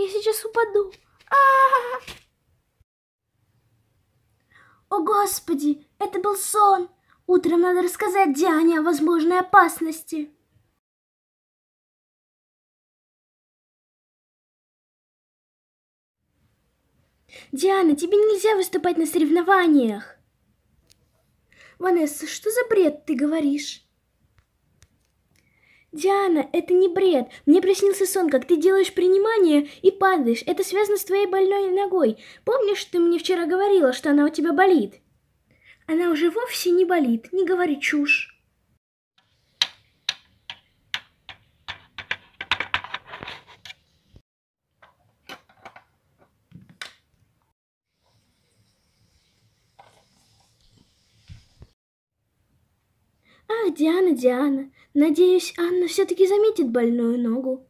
Я сейчас упаду. А-а-а! О, Господи, это был сон. Утром надо рассказать Диане о возможной опасности. Диана, тебе нельзя выступать на соревнованиях. Ванесса, что за бред ты говоришь? «Диана, это не бред. Мне приснился сон, как ты делаешь принимание и падаешь. Это связано с твоей больной ногой. Помнишь, ты мне вчера говорила, что она у тебя болит?» «Она уже вовсе не болит. Не говори чушь». «Ах, Диана, Диана, надеюсь, Анна все-таки заметит больную ногу».